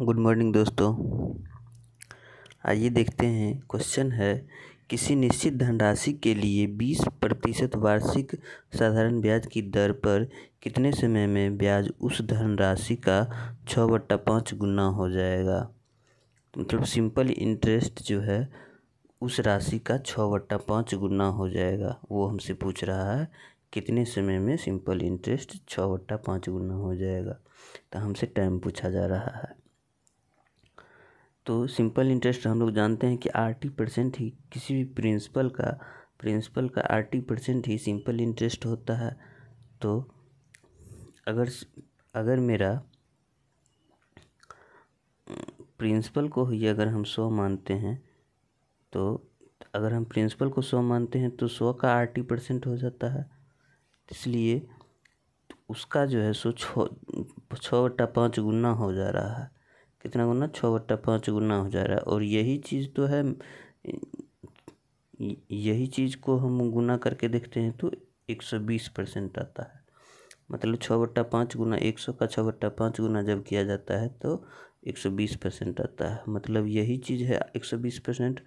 good morning दोस्तों आइए देखते हैं क्वेश्चन है किसी निश्चित धनराशि के लिए 20 प्रतिशत वार्षिक साधारण ब्याज की दर पर कितने समय में ब्याज उस धनराशि का छः बट्टा पाँच गुना हो जाएगा मतलब सिंपल इंटरेस्ट जो है उस राशि का छः बट्टा पाँच गुना हो जाएगा वो हमसे पूछ रहा है कितने समय में सिंपल इंटरेस्ट छः बट्टा पाँच गुना हो जाएगा तो हमसे टाइम पूछा जा रहा है तो सिंपल इंटरेस्ट हम लोग जानते हैं कि आर टी परसेंट ही किसी भी प्रिंसिपल का प्रिंसिपल का आर टी परसेंट ही सिंपल इंटरेस्ट होता है तो अगर अगर मेरा प्रिंसिपल को ही अगर हम सौ मानते हैं तो अगर हम प्रिंसिपल को सौ मानते हैं तो सौ का आर टी परसेंट हो जाता है इसलिए उसका जो है छः छः बटा पाँच गुना हो जा रहा है कितना गुना छः बट्टा पाँच गुना हो जा रहा है और यही चीज़ तो है यही चीज़ को हम गुना करके देखते हैं तो एक सौ बीस परसेंट आता है मतलब छः बट्टा पाँच गुना एक सौ का छः बट्टा पाँच गुना जब किया जाता है तो एक सौ बीस परसेंट आता है मतलब यही चीज़ है एक सौ बीस percent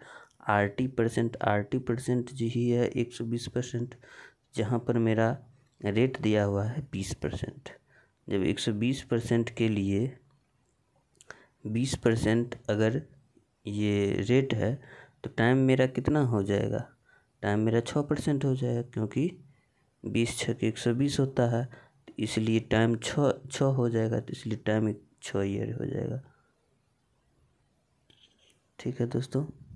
R T percent R T percent ही है एक सौ बीस परसेंट जहाँ पर मेरा रेट दिया हुआ है बीस परसेंट जब एक सौ बीस परसेंट के लिए बीस परसेंट अगर ये रेट है तो टाइम मेरा कितना हो जाएगा टाइम मेरा छः परसेंट हो जाएगा क्योंकि बीस छः के एक सौ बीस होता है तो इसलिए टाइम छः छः हो जाएगा तो इसलिए टाइम छः ईयर हो जाएगा ठीक है दोस्तों